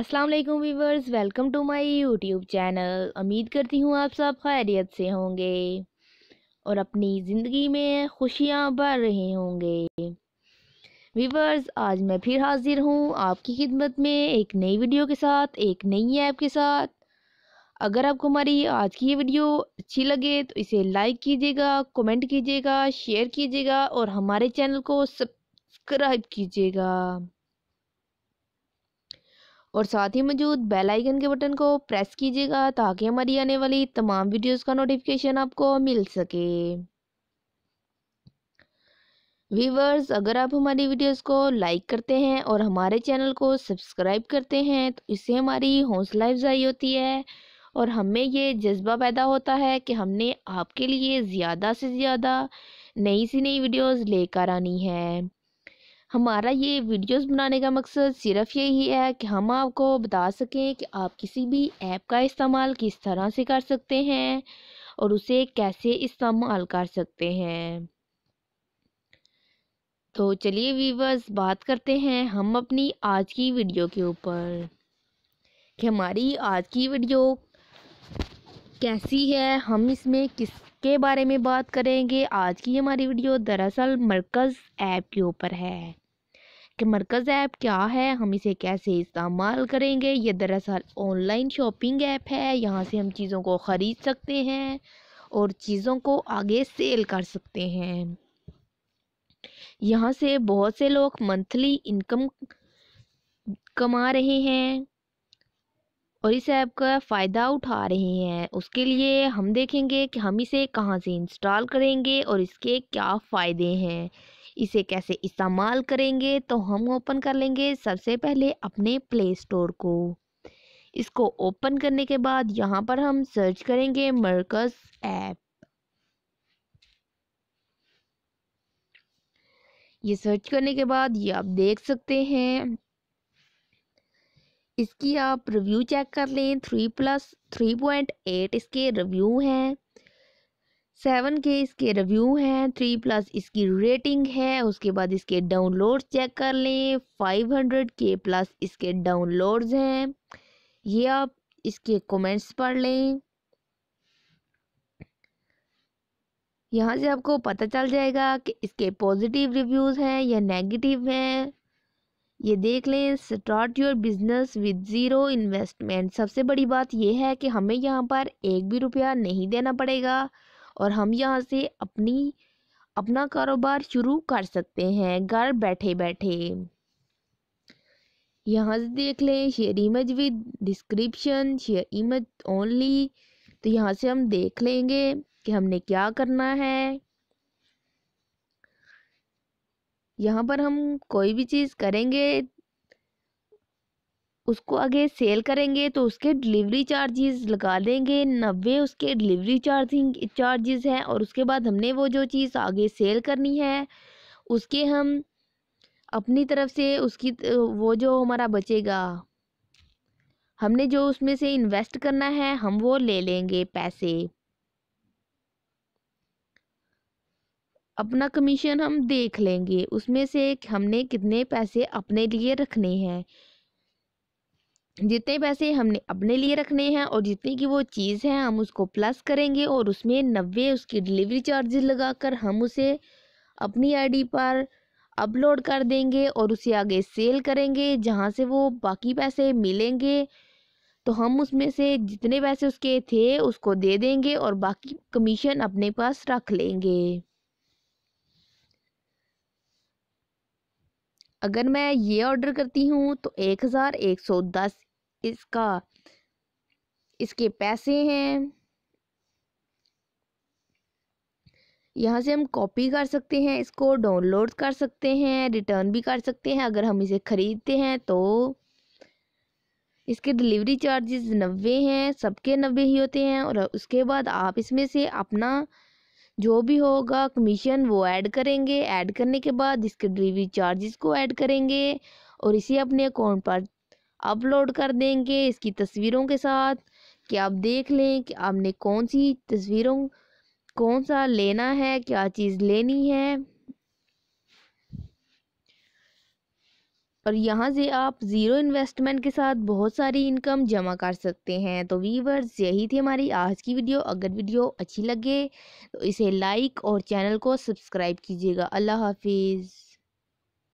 Aslam viewers welcome to my YouTube channel उम्मीद करती हूँ आप सब खैरियत से होंगे और अपनी ज़िंदगी में खुशियाँ भर रहे होंगे वीवर्स आज मैं फिर हाज़िर हूँ आपकी खिदमत में एक नई वीडियो के साथ एक नई ऐप के साथ अगर आपको हमारी आज की ये वीडियो अच्छी लगे तो इसे लाइक कीजिएगा कमेंट कीजिएगा शेयर कीजिएगा और हमारे चैनल को सब्सक्राइब कीजिएगा और साथ ही मौजूद बेल आइकन के बटन को प्रेस कीजिएगा ताकि हमारी आने वाली तमाम वीडियोस का नोटिफिकेशन आपको मिल सके व्यूवर्स अगर आप हमारी वीडियोस को लाइक करते हैं और हमारे चैनल को सब्सक्राइब करते हैं तो इससे हमारी हौसला अफजाई होती है और हमें ये जज्बा पैदा होता है कि हमने आपके लिए ज़्यादा से ज़्यादा नई सी नई वीडियोस लेकर आनी है हमारा ये वीडियोस बनाने का मकसद सिर्फ यही है कि हम आपको बता सकें कि आप किसी भी ऐप का इस्तेमाल किस तरह से कर सकते हैं और उसे कैसे इस्तेमाल कर सकते हैं तो चलिए वीवर्स बात करते हैं हम अपनी आज की वीडियो के ऊपर कि हमारी आज की वीडियो कैसी है हम इसमें किस के बारे में बात करेंगे आज की हमारी वीडियो दरअसल मरकज़ ऐप के ऊपर है कि मरकज़ ऐप क्या है हम इसे कैसे इस्तेमाल करेंगे ये दरअसल ऑनलाइन शॉपिंग ऐप है यहाँ से हम चीज़ों को ख़रीद सकते हैं और चीज़ों को आगे सेल कर सकते हैं यहाँ से बहुत से लोग मंथली इनकम कमा रहे हैं और इस ऐप का फ़ायदा उठा रहे हैं उसके लिए हम देखेंगे कि हम इसे कहाँ से इंस्टॉल करेंगे और इसके क्या फ़ायदे हैं इसे कैसे इस्तेमाल करेंगे तो हम ओपन कर लेंगे सबसे पहले अपने प्ले स्टोर को इसको ओपन करने के बाद यहाँ पर हम सर्च करेंगे मर्कस ऐप ये सर्च करने के बाद ये आप देख सकते हैं इसकी आप रिव्यू चेक कर लें three plus three point eight इसके रिव्यू हैं सेवन के इसके रिव्यू हैं थ्री प्लस इसकी रेटिंग है उसके बाद इसके डाउनलोड चेक कर लें फाइव हंड्रेड के प्लस इसके डाउनलोड्स हैं ये आप इसके कमेंट्स पढ़ लें यहाँ से आपको पता चल जाएगा कि इसके पॉजिटिव रिव्यूज़ हैं या नेगेटिव हैं ये देख लें start your business with zero investment सबसे बड़ी बात यह है कि हमें यहाँ पर एक भी रुपया नहीं देना पड़ेगा और हम यहाँ से अपनी अपना कारोबार शुरू कर सकते हैं घर बैठे बैठे यहाँ से देख लें share image with description share image only तो यहाँ से हम देख लेंगे कि हमने क्या करना है यहाँ पर हम कोई भी चीज़ करेंगे उसको आगे सेल करेंगे तो उसके डिलीवरी चार्जेस लगा देंगे नब्बे उसके डिलीवरी चार्जिंग चार्जेस हैं और उसके बाद हमने वो जो चीज़ आगे सेल करनी है उसके हम अपनी तरफ से उसकी वो जो हमारा बचेगा हमने जो उसमें से इन्वेस्ट करना है हम वो ले लेंगे पैसे अपना कमीशन हम देख लेंगे उसमें से हमने कितने पैसे अपने लिए रखने हैं जितने पैसे हमने अपने लिए रखने हैं और जितने की वो चीज़ है हम उसको प्लस करेंगे और उसमें नब्बे उसकी डिलीवरी चार्जेस लगाकर हम उसे अपनी आईडी पर अपलोड कर देंगे और उसे आगे सेल करेंगे जहाँ से वो बाकी पैसे मिलेंगे तो हम उसमें से जितने पैसे उसके थे उसको दे देंगे और बाकी कमीशन अपने पास रख लेंगे अगर मैं ये ऑर्डर करती हूँ तो एक हज़ार एक सौ दस इसका इसके पैसे हैं यहाँ से हम कॉपी कर सकते हैं इसको डाउनलोड कर सकते हैं रिटर्न भी कर सकते हैं अगर हम इसे ख़रीदते हैं तो इसके डिलीवरी चार्जेस नब्बे हैं सबके नब्बे ही होते हैं और उसके बाद आप इसमें से अपना जो भी होगा कमीशन वो ऐड करेंगे ऐड करने के बाद इसके डिलीवरी चार्जेस को ऐड करेंगे और इसे अपने अकाउंट पर अपलोड कर देंगे इसकी तस्वीरों के साथ कि आप देख लें कि आपने कौन सी तस्वीरों कौन सा लेना है क्या चीज़ लेनी है और यहाँ से आप ज़ीरो इन्वेस्टमेंट के साथ बहुत सारी इनकम जमा कर सकते हैं तो वीवर्स यही थी हमारी आज की वीडियो अगर वीडियो अच्छी लगे तो इसे लाइक और चैनल को सब्सक्राइब कीजिएगा अल्लाह हाफिज़